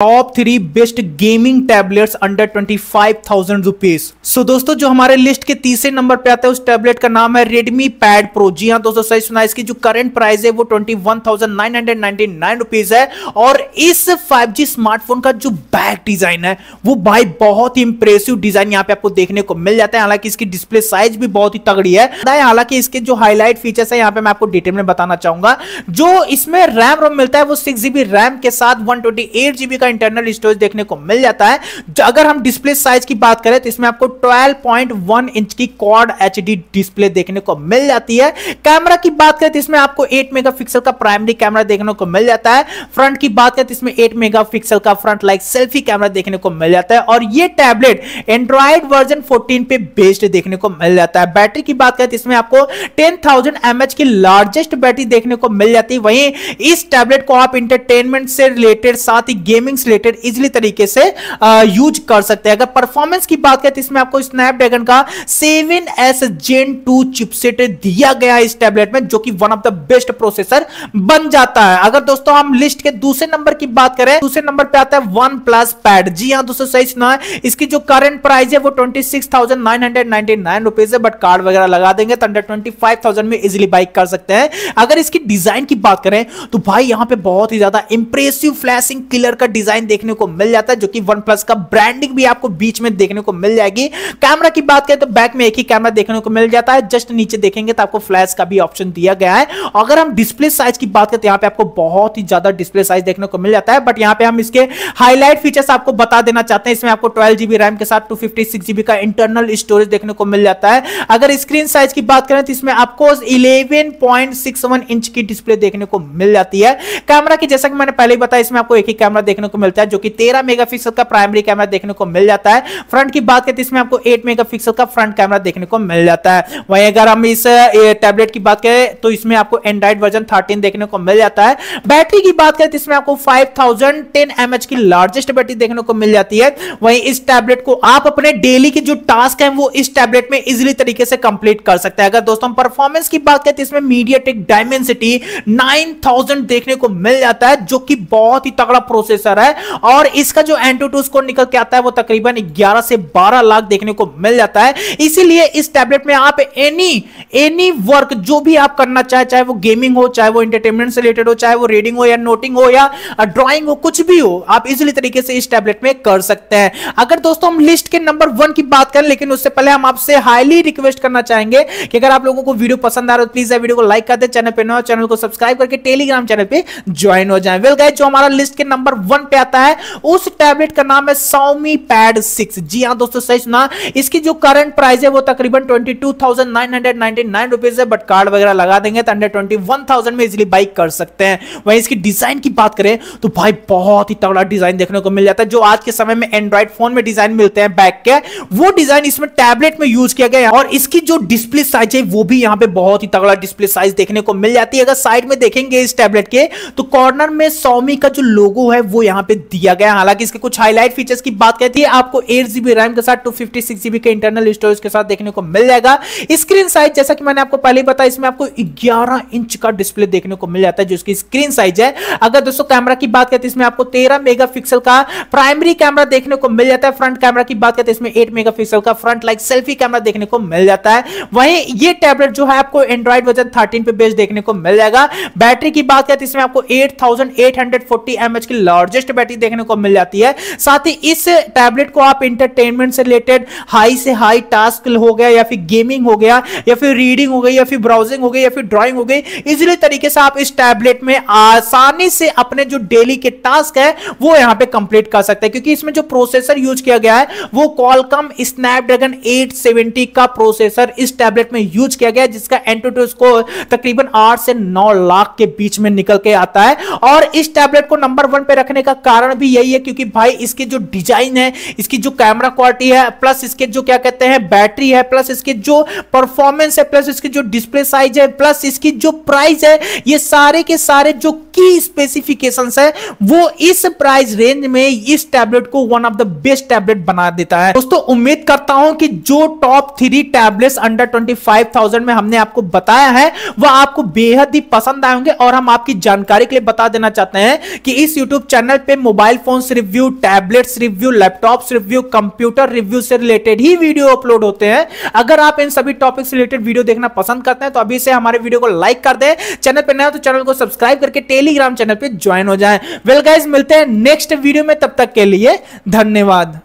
top three best gaming tablets under twenty five thousand rupees so दोस्तों जो हमारे list के तीसरे नंबर पे आता है उस टैबलेट का नाम है रेडमी पैड प्रो जी हाँ दोस्तों सही सुना इसकी जो करंट प्राइस है वो twenty one thousand nine hundred ninety nine rupees है और इस फाइव जी स्मार्टफोन का जो बैक डिजाइन है वो भाई बहुत ही इंप्रेसिव डिजाइन यहाँ पे आपको देखने को मिल जाता है हालांकि इसकी डिस्प्ले साइज भी बहुत ही तगड़ी है हालांकि इसके जो हाईलाइट फीचर्स है यहाँ पे मैं आपको डिटेल में बताना चाहूंगा जो इसमें रैम रोम मिलता है वो सिक्स जीबी रैम के साथ वन ट्वेंटी एट जीबी का का इंटरनल स्टोरेज देखने को मिल जाता है अगर हम डिस्प्ले साइज की बात करें तो इसमें आपको 12.1 इंच की क्वाड एच डिस्प्ले देखने को मिल जाती है कैमरा की बात करें तो इसमें आपको 8 मेगापिक्सल का प्राइमरी कैमरा देखने को मिल जाता है फ्रंट की बात करें तो इसमें 8 मेगापिक्सल का फ्रंट लाइक सेल्फी कैमरा देखने को मिल जाता है और ये टैबलेट एंड्रॉइड वर्जन फोर्टीन पे बेस्ड देखने को मिल जाता है बैटरी की बात करें तो इसमें आपको टेन थाउजेंड की लार्जेस्ट बैटरी देखने को मिल जाती है वहीं इस टैबलेट को आप इंटरटेनमेंट से रिलेटेड साथ ही गेमिंग थिंग्स रिलेटेड इजिली तरीके से यूज कर सकते हैं अगर परफॉर्मेंस की बात करें तो इसमें आपको स्नैपड्रैगन का seven S gen two chipset दिया गया इस टैबलेट में जो कि one of the best processor बन जाता है अगर दोस्तों हम लिस्ट के दूसरे नंबर की बात करें दूसरे नंबर पे आता है वन प्लस पैड जी हाँ दोस्तों सही सुना है इसकी जो करंट प्राइस है वो twenty six thousand nine hundred ninety nine rupees है बट कार्ड वगैरह लगा देंगे तो अंडर ट्वेंटी फाइव थाउजेंड में इजिली बाइक कर सकते हैं अगर इसकी डिजाइन की बात करें तो भाई यहाँ पे बहुत ही ज्यादा इंप्रेसिव फ्लैशिंग किलर का डिजाइन डिजाइन देखने को मिल जाता है जो कि वन प्लस का ब्रांडिंग भी आपको बीच में देखने को मिल जाएगी कैमरा की बात करें तो बैक में एक ही कैमरा देखने को मिल जाता है जस्ट नीचे देखेंगे तो आपको फ्लैश का भी ऑप्शन दिया गया है अगर हम डिस्प्ले साइज की बात करें तो यहाँ पे आपको बहुत ही ज्यादा डिस्प्ले साइज देखने को मिल जाता है बट यहाँ पे हम इसके हाईलाइट फीचर्स आपको बता देना चाहते हैं इसमें आपको ट्वेल्व रैम के साथ टू का इंटरनल स्टोरेज देखने को मिल जाता है अगर स्क्रीन साइज की बात करें तो इसमें आपको इलेवन इंच की डिस्प्ले देखने को मिल जाती है कैमरा की जैसा कि मैंने पहले ही बताया इसमें आपको एक ही कैमरा देखने को को मिलता है जो कि तेरह मेगापिक्सल का प्राइमरी कैमरा देखने को मिल जाता है फ्रंट की बात करें इसमें आपको एट मेगापिक्सल का फ्रंट कैमरा देखने को मिल जाता है वहीं अगर हम इस टैबलेट की बात करें तो इसमें आपको एंड्रॉइड वर्जन थर्टीन देखने को मिल जाता है बैटरी की बात करें तो इसमें आपको five thousand ten M H की लार्जेस्ट बैटरी देखने को मिल जाती है वहीं इस टैबलेट को आप अपने डेली के जो टास्क है वो इस टैबलेट में इजिली तरीके से कंप्लीट कर सकते हैं अगर दोस्तों परफॉर्मेंस की बात करें तो इसमें मीडिया टेक डायमेंसिटी नाइन देखने को मिल जाता है जो कि बहुत ही तगड़ा प्रोसेसर है है और इसका जो एन टू टू स्कोर निकल के आता है वो तकरीबन ग्यारह से बारह लाख देखने को मिल जाता है इसीलिए इस टैबलेट में आप एनी एनी वर्क जो भी आप करना चाहे चाहे वो गेमिंग हो चाहे वो इंटरटेनमेंट से रिलेटेड हो चाहे वो रीडिंग हो या नोटिंग हो या ड्रॉइंग हो कुछ भी हो आप इजिली तरीके से इस टैबलेट में कर सकते हैं अगर दोस्तों हम लिस्ट के नंबर वन की बात करें लेकिन उससे पहले हम आपसे हाईली रिक्वेस्ट करना चाहेंगे कि अगर आप लोगों को वीडियो पसंद आ रहा तो हो प्लीज वीडियो को लाइक कर दे चैनल पर नो चैनल को सब्सक्राइब करके टेलीग्राम चैनल पर ज्वाइन हो जाए वेल गए जो हमारा लिस्ट के नंबर वन पे आता है उस टैबलेट का नाम है साउमी पैड सिक्स जी हाँ दोस्तों सही सुना इसकी जो करंट प्राइस है वो तकरीबन twenty two thousand nine hundred ninety nine rupees है बट कार्ड वगैरह लगा देंगे तो अंडर ट्वेंटी वन थाउजेंड में इजिली बाइक कर सकते हैं वहीं इसकी डिजाइन की बात करें तो भाई बहुत ही तगड़ा डिजाइन देखने को मिल जाता है जो आज के समय में एंड्रॉइड फोन में डिजाइन मिलते हैं बैक के वो डिजाइन इसमें टैबलेट में यूज किया गया और इसकी जो डिस्प्ले साइज है वो भी यहाँ पे बहुत ही तगड़ा डिस्प्ले साइज देखने को मिल जाती है अगर साइड में देखेंगे इस टैबलेट के तो कॉर्नर में सोमी का जो लोगो है वो यहाँ यहाँ पे दिया गया हालांकि इसके कुछ हाईलाइट फीचर्स की बात कहती है आपको एट जीबी रैम के साथ टू फिफ्टी सिक्स जीबी के इंटरनल स्टोरेज के साथ देखने को मिल जाएगा स्क्रीन साइज जैसा कि मैंने आपको पहले बताया इसमें आपको ग्यारह इंच का डिस्प्ले देखने को मिल जाता है जो इसकी स्क्रीन साइज है अगर दोस्तों कैमरा की बात करते हैं इसमें आपको तेरह मेगा का प्राइमरी कैमरा देखने को मिल जाता है फ्रंट कैमरा की बात करते हैं इसमें एट मेगा का फ्रंट लाइक सेल्फी कैमरा देखने को मिल जाता है वहीं ये टैबलेट जो है आपको एंड्रॉइड वर्जन थर्टीन पे बेस्ड देखने को मिल जाएगा बैटरी की बात करते हैं इसमें आपको eight thousand eight hundred forty MH की लार्जेस्ट बेस्ट बैटरी देखने को मिल जाती है साथ ही इस टैबलेट को आप इंटरटेनमेंट से रिलेटेड हाई से हाई टास्क हो गया या फिर गेमिंग हो गया या फिर रीडिंग हो गई या फिर ब्राउजिंग हो गई या फिर ड्रॉइंग हो गई इजिली तरीके से आप इस टैबलेट में आसानी से अपने जो डेली के टास्क है वो यहाँ पे कंप्लीट कर सकते हैं क्योंकि इसमें जो प्रोसेसर यूज किया गया है वो कॉलकम स्नैपड्रैगन 870 का प्रोसेसर इस टैबलेट में यूज किया गया है जिसका एंटोटो स्कोर तकरीबन आठ से नौ लाख के बीच में निकल के आता है और इस टैबलेट को नंबर वन पे रखने का कारण भी यही है क्योंकि भाई इसके जो डिजाइन है इसकी जो कैमरा क्वालिटी है प्लस इसके जो क्या कहते हैं बैटरी है प्लस इसके जो परफॉर्मेंस है प्लस इसकी जो डिस्प्ले साइज है प्लस इसकी जो प्राइस है ये सारे के सारे जो की स्पेसिफिकेशन है वो इस प्राइस रेंज में इस टैबलेट को one of the best tablet बना देता है दोस्तों उम्मीद करता हूं कि जो top three tablets under twenty में हमने आपको बताया है वह आपको बेहद ही पसंद आए होंगे और हम आपकी जानकारी के लिए बता देना चाहते हैं कि इस यूट्यूब चैनल पे mobile phone review tablets review laptop review computer review से रिलेटेड ही वीडियो अपलोड होते हैं अगर आप इन सभी टॉपिक से रिलेटेड वीडियो देखना पसंद करते हैं तो अभी से हमारे वीडियो को लाइक कर दें चैनल पर नया तो चैनल को सब्सक्राइब करके टेली टेलीग्राम चैनल पे ज्वाइन हो जाए वेल गाइज मिलते हैं नेक्स्ट वीडियो में तब तक के लिए धन्यवाद